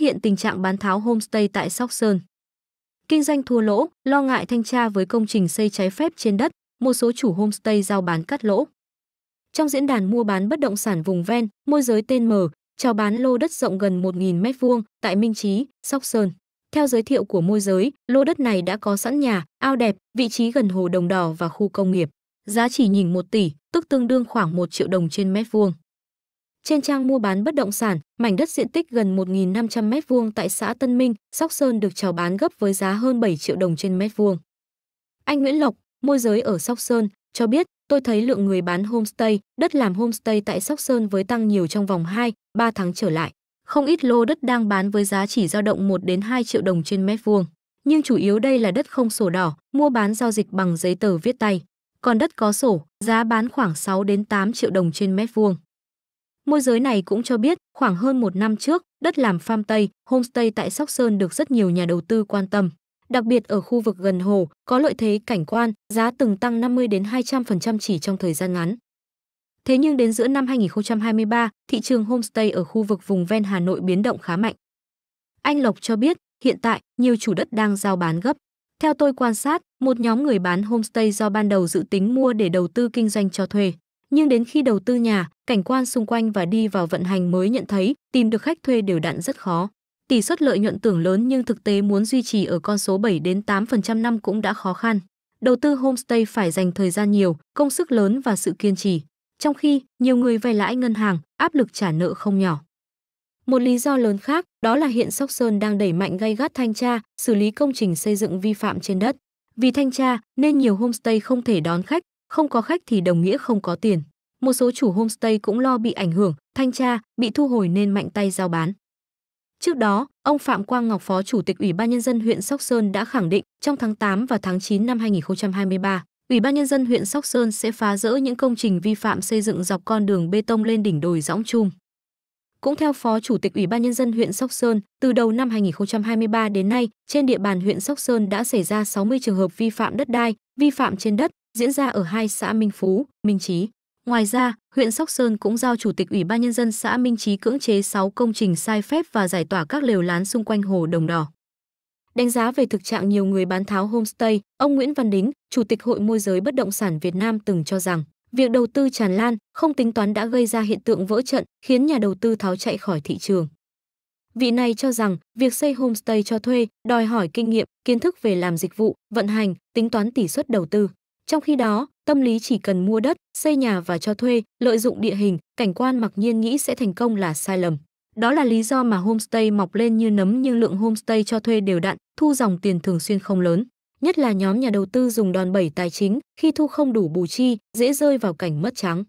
hiện tình trạng bán tháo homestay tại Sóc Sơn. Kinh doanh thua lỗ, lo ngại thanh tra với công trình xây trái phép trên đất, một số chủ homestay giao bán cắt lỗ. Trong diễn đàn mua bán bất động sản vùng ven, môi giới tên M, chào bán lô đất rộng gần 1.000 m2 tại Minh trí Sóc Sơn. Theo giới thiệu của môi giới, lô đất này đã có sẵn nhà, ao đẹp, vị trí gần hồ Đồng Đỏ và khu công nghiệp. Giá chỉ nhìn 1 tỷ, tức tương đương khoảng 1 triệu đồng trên mét vuông. Trên trang mua bán bất động sản, mảnh đất diện tích gần 1.500 m2 tại xã Tân Minh, Sóc Sơn được chào bán gấp với giá hơn 7 triệu đồng trên mét vuông. Anh Nguyễn Lộc, môi giới ở Sóc Sơn, cho biết tôi thấy lượng người bán homestay, đất làm homestay tại Sóc Sơn với tăng nhiều trong vòng 2, 3 tháng trở lại. Không ít lô đất đang bán với giá chỉ dao động 1 đến 2 triệu đồng trên mét vuông. Nhưng chủ yếu đây là đất không sổ đỏ, mua bán giao dịch bằng giấy tờ viết tay. Còn đất có sổ, giá bán khoảng 6 đến 8 triệu đồng trên mét vuông. Môi giới này cũng cho biết, khoảng hơn một năm trước, đất làm farm Tây, homestay tại Sóc Sơn được rất nhiều nhà đầu tư quan tâm. Đặc biệt ở khu vực gần hồ, có lợi thế cảnh quan, giá từng tăng 50 đến 200% chỉ trong thời gian ngắn. Thế nhưng đến giữa năm 2023, thị trường homestay ở khu vực vùng ven Hà Nội biến động khá mạnh. Anh Lộc cho biết, hiện tại nhiều chủ đất đang giao bán gấp. Theo tôi quan sát, một nhóm người bán homestay do ban đầu dự tính mua để đầu tư kinh doanh cho thuê, nhưng đến khi đầu tư nhà, cảnh quan xung quanh và đi vào vận hành mới nhận thấy tìm được khách thuê đều đặn rất khó. Tỷ suất lợi nhuận tưởng lớn nhưng thực tế muốn duy trì ở con số 7 đến 8% năm cũng đã khó khăn. Đầu tư homestay phải dành thời gian nhiều, công sức lớn và sự kiên trì. Trong khi, nhiều người vay lãi ngân hàng, áp lực trả nợ không nhỏ. Một lý do lớn khác đó là hiện Sóc Sơn đang đẩy mạnh gay gắt thanh tra, xử lý công trình xây dựng vi phạm trên đất. Vì thanh tra nên nhiều homestay không thể đón khách không có khách thì đồng nghĩa không có tiền. Một số chủ homestay cũng lo bị ảnh hưởng, thanh tra, bị thu hồi nên mạnh tay giao bán. Trước đó, ông Phạm Quang Ngọc Phó Chủ tịch Ủy ban Nhân dân huyện Sóc Sơn đã khẳng định trong tháng 8 và tháng 9 năm 2023, Ủy ban Nhân dân huyện Sóc Sơn sẽ phá rỡ những công trình vi phạm xây dựng dọc con đường bê tông lên đỉnh đồi Dõng Trung. Cũng theo Phó Chủ tịch Ủy ban Nhân dân huyện Sóc Sơn, từ đầu năm 2023 đến nay, trên địa bàn huyện Sóc Sơn đã xảy ra 60 trường hợp vi phạm đất đai, vi phạm trên đất, diễn ra ở hai xã Minh Phú, Minh Chí. Ngoài ra, huyện Sóc Sơn cũng giao chủ tịch Ủy ban nhân dân xã Minh Chí cưỡng chế 6 công trình sai phép và giải tỏa các lều lán xung quanh hồ Đồng Đỏ. Đánh giá về thực trạng nhiều người bán tháo homestay, ông Nguyễn Văn Đính, Chủ tịch Hội môi giới bất động sản Việt Nam từng cho rằng, việc đầu tư tràn lan, không tính toán đã gây ra hiện tượng vỡ trận, khiến nhà đầu tư tháo chạy khỏi thị trường. Vị này cho rằng, việc xây homestay cho thuê đòi hỏi kinh nghiệm, kiến thức về làm dịch vụ, vận hành, tính toán tỷ suất đầu tư. Trong khi đó, tâm lý chỉ cần mua đất, xây nhà và cho thuê, lợi dụng địa hình, cảnh quan mặc nhiên nghĩ sẽ thành công là sai lầm. Đó là lý do mà homestay mọc lên như nấm nhưng lượng homestay cho thuê đều đặn, thu dòng tiền thường xuyên không lớn. Nhất là nhóm nhà đầu tư dùng đòn bẩy tài chính, khi thu không đủ bù chi, dễ rơi vào cảnh mất trắng.